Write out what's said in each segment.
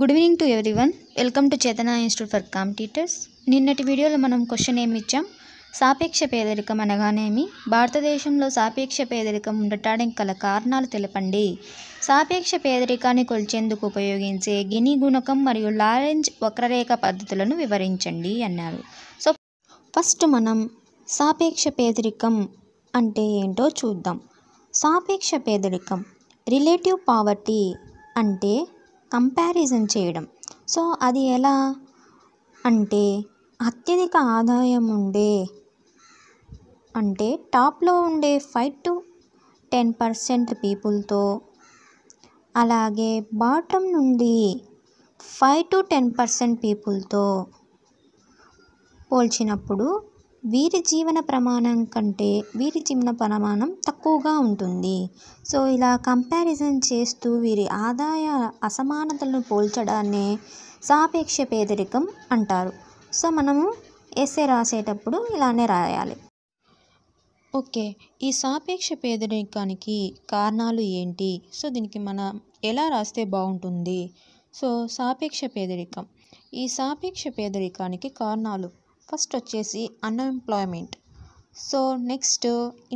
good evening to everyone welcome to Chetana institute for competitors నిన్నటి వీడియోలో మనం క్వశ్చన్ ఏమి ఇచ్చాం సాపేక్ష పేదరికం అనగానేమి భారతదేశంలో సాపేక్ష పేదరికం ఉండటానికి గల కారణాలు తెలపండి సాపేక్ష పేదరికాన్ని కొలిచేందుకు ఉపయోగించే గిని గుణకం మరియు లారెంజ్ వక్రరేఖ పద్ధతులను వివరించండి అన్నారు సో ఫస్ట్ మనం సాపేక్ష పేదరికం అంటే ఏంటో చూద్దాం సాపేక్ష పేదరికం రిలేటివ్ పావర్టీ అంటే కంపారిజన్ చేయడం సో అది ఎలా అంటే అత్యధిక ఆదాయం ఉండే అంటే టాప్లో ఉండే ఫైవ్ టు టెన్ పర్సెంట్ పీపుల్తో అలాగే బాటమ్ నుండి ఫైవ్ టు టెన్ పర్సెంట్ పీపుల్తో పోల్చినప్పుడు వీరి జీవన ప్రమాణం కంటే వీరి జీవన ప్రమాణం తక్కువగా ఉంటుంది సో ఇలా కంపారిజన్ చేస్తూ వీరి ఆదాయ అసమానతలను పోల్చడాన్ని సాపేక్ష పేదరికం అంటారు సో మనము ఎస్ఏ రాసేటప్పుడు ఇలానే రాయాలి ఓకే ఈ సాపేక్ష పేదరికానికి కారణాలు ఏంటి సో దీనికి మనం ఎలా రాస్తే బాగుంటుంది సో సాపేక్ష పేదరికం ఈ సాపేక్ష పేదరికానికి కారణాలు ఫస్ట్ వచ్చేసి unemployment so next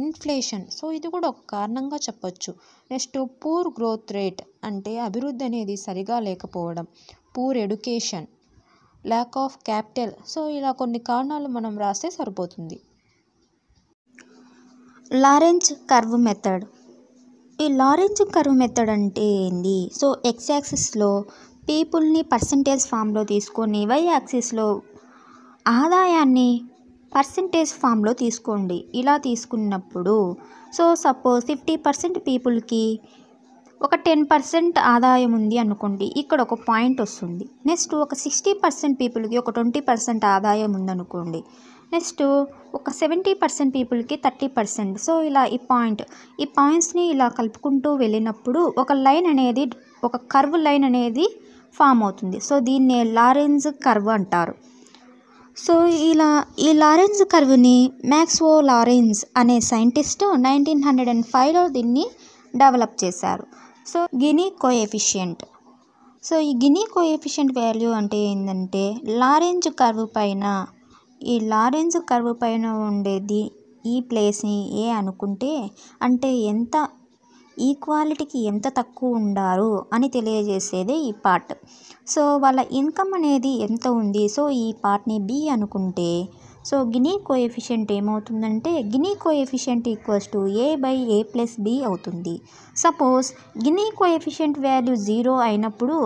inflation so ఇది కూడా ఒక కారణంగా చెప్పచ్చు నెక్స్ట్ పూర్ గ్రోత్ రేట్ అంటే అభివృద్ధి అనేది సరిగా లేకపోవడం poor education lack of capital so ఇలా కొన్ని కారణాలు మనం రాస్తే సరిపోతుంది లారెంజ్ కర్వ్ మెథడ్ ఈ లారెంజ్ కర్వ్ మెథడ్ అంటే ఏంది సో ఎక్స్ యాక్సిస్లో పీపుల్ని పర్సంటేజ్ ఫామ్లో తీసుకొని వై యాక్సిస్లో ఆదాయాన్ని పర్సంటేజ్ ఫామ్లో తీసుకోండి ఇలా తీసుకున్నప్పుడు సో సపోజ్ ఫిఫ్టీ పర్సెంట్ పీపుల్కి ఒక టెన్ పర్సెంట్ ఆదాయం ఉంది అనుకోండి ఇక్కడ ఒక పాయింట్ వస్తుంది నెక్స్ట్ ఒక సిక్స్టీ పర్సెంట్ పీపుల్కి ఒక ట్వంటీ పర్సెంట్ ఆదాయం ఉందనుకోండి నెక్స్ట్ ఒక సెవెంటీ పర్సెంట్ పీపుల్కి థర్టీ పర్సెంట్ సో ఇలా ఈ పాయింట్ ఈ పాయింట్స్ని ఇలా కలుపుకుంటూ వెళ్ళినప్పుడు ఒక లైన్ అనేది ఒక కర్వ్ లైన్ అనేది ఫామ్ అవుతుంది సో దీన్నే లారెన్స్ కర్వ్ అంటారు సో ఇలా ఈ లారెన్స్ కర్వ్ని మ్యాక్స్వో లారెన్స్ అనే సైంటిస్టు నైన్టీన్ హండ్రెడ్ అండ్ ఫైవ్లో దీన్ని డెవలప్ చేశారు సో గినీ కోఎఫిషియంట్ సో ఈ గినీ కోఎఫిషియంట్ వాల్యూ అంటే ఏంటంటే లారెంజ్ కర్వ్ పైన ఈ లారెంజ్ కర్వ్ పైన ఉండేది ఈ ప్లేస్ని ఏ అనుకుంటే అంటే ఎంత ఈక్వాలిటీకి ఎంత తక్కువ ఉండారు అని తెలియజేసేదే ఈ పార్ట్ సో వాళ్ళ ఇన్కమ్ అనేది ఎంత ఉంది సో ఈ పార్ట్ని బి అనుకుంటే సో గినీ కోఎఫిషియంట్ ఏమవుతుందంటే Gini coefficient equals to A by A plus B అవుతుంది suppose Gini coefficient value zero అయినప్పుడు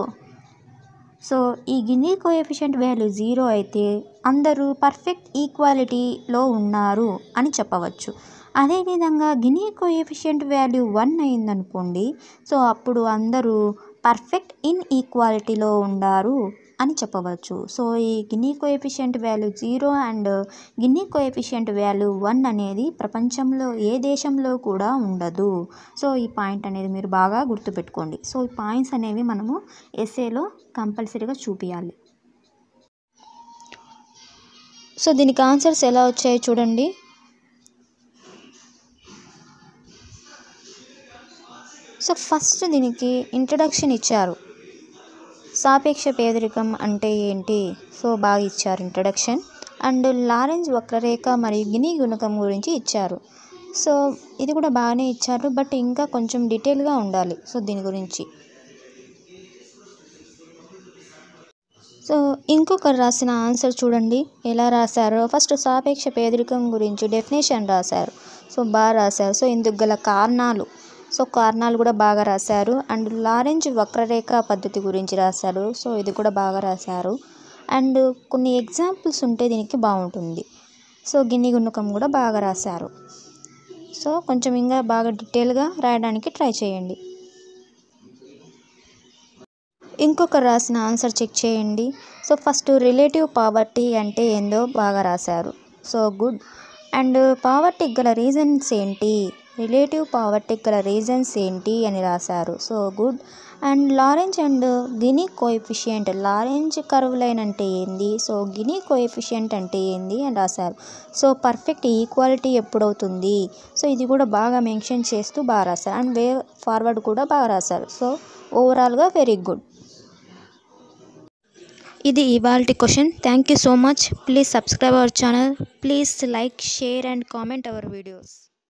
సో ఈ గినీ కోఎఫిషియంట్ వాల్యూ జీరో అయితే అందరూ పర్ఫెక్ట్ ఈక్వాలిటీలో ఉన్నారు అని చెప్పవచ్చు అదేవిధంగా గినీ కోఎఫిషియంట్ వాల్యూ వన్ అయిందనుకోండి సో అప్పుడు అందరూ పర్ఫెక్ట్ ఇన్ ఈక్వాలిటీలో ఉండారు అని చెప్పవచ్చు సో ఈ Gini coefficient value zero and Gini coefficient value one అనేది ప్రపంచంలో ఏ దేశంలో కూడా ఉండదు సో ఈ పాయింట్ అనేది మీరు బాగా గుర్తుపెట్టుకోండి సో ఈ పాయింట్స్ అనేవి మనము ఎస్ఏలో కంపల్సరీగా చూపించాలి సో దీనికి ఆన్సర్స్ ఎలా వచ్చాయో చూడండి సో ఫస్ట్ దీనికి ఇంట్రడక్షన్ ఇచ్చారు సాపేక్ష పేదరికం అంటే ఏంటి సో బాగా ఇచ్చారు ఇంట్రడక్షన్ అండ్ లారెన్స్ వక్రరేఖ మరియు గిని గుణకం గురించి ఇచ్చారు సో ఇది కూడా బాగానే ఇచ్చారు బట్ ఇంకా కొంచెం డీటెయిల్గా ఉండాలి సో దీని గురించి సో ఇంకొకరు రాసిన ఆన్సర్ చూడండి ఎలా రాశారో ఫస్ట్ సాపేక్ష పేదరికం గురించి డెఫినేషన్ రాశారు సో బాగా రాశారు సో ఇందుకు గల కారణాలు సో కారణాలు కూడా బాగా రాశారు అండ్ లారెంజ్ వక్రరేఖ పద్ధతి గురించి రాశారు సో ఇది కూడా బాగా రాశారు అండ్ కొన్ని ఎగ్జాంపుల్స్ ఉంటే దీనికి బాగుంటుంది సో గిన్ని గుణకం కూడా బాగా రాశారు సో కొంచెం ఇంకా బాగా డీటెయిల్గా రాయడానికి ట్రై చేయండి ఇంకొక రాసిన ఆన్సర్ చెక్ చేయండి సో ఫస్ట్ రిలేటివ్ పావర్టీ అంటే ఏందో బాగా రాశారు సో గుడ్ అండ్ పావర్టీకి గల రీజన్స్ ఏంటి రిలేటివ్ పావర్టీ గల రీజన్స్ ఏంటి అని రాశారు so good and Lorenz and Gini coefficient Lorenz curve line అంటే ఏంది సో గిని కోఎఫిషియంట్ అంటే ఏంది అని రాశారు సో పర్ఫెక్ట్ ఈక్వాలిటీ ఎప్పుడవుతుంది సో ఇది కూడా బాగా మెన్షన్ చేస్తూ బాగా రాశారు అండ్ వే ఫార్వర్డ్ కూడా బాగా రాశారు సో ఓవరాల్గా వెరీ గుడ్ ఇది ఇవాల్టి question thank you so much please subscribe our channel please like share and comment our videos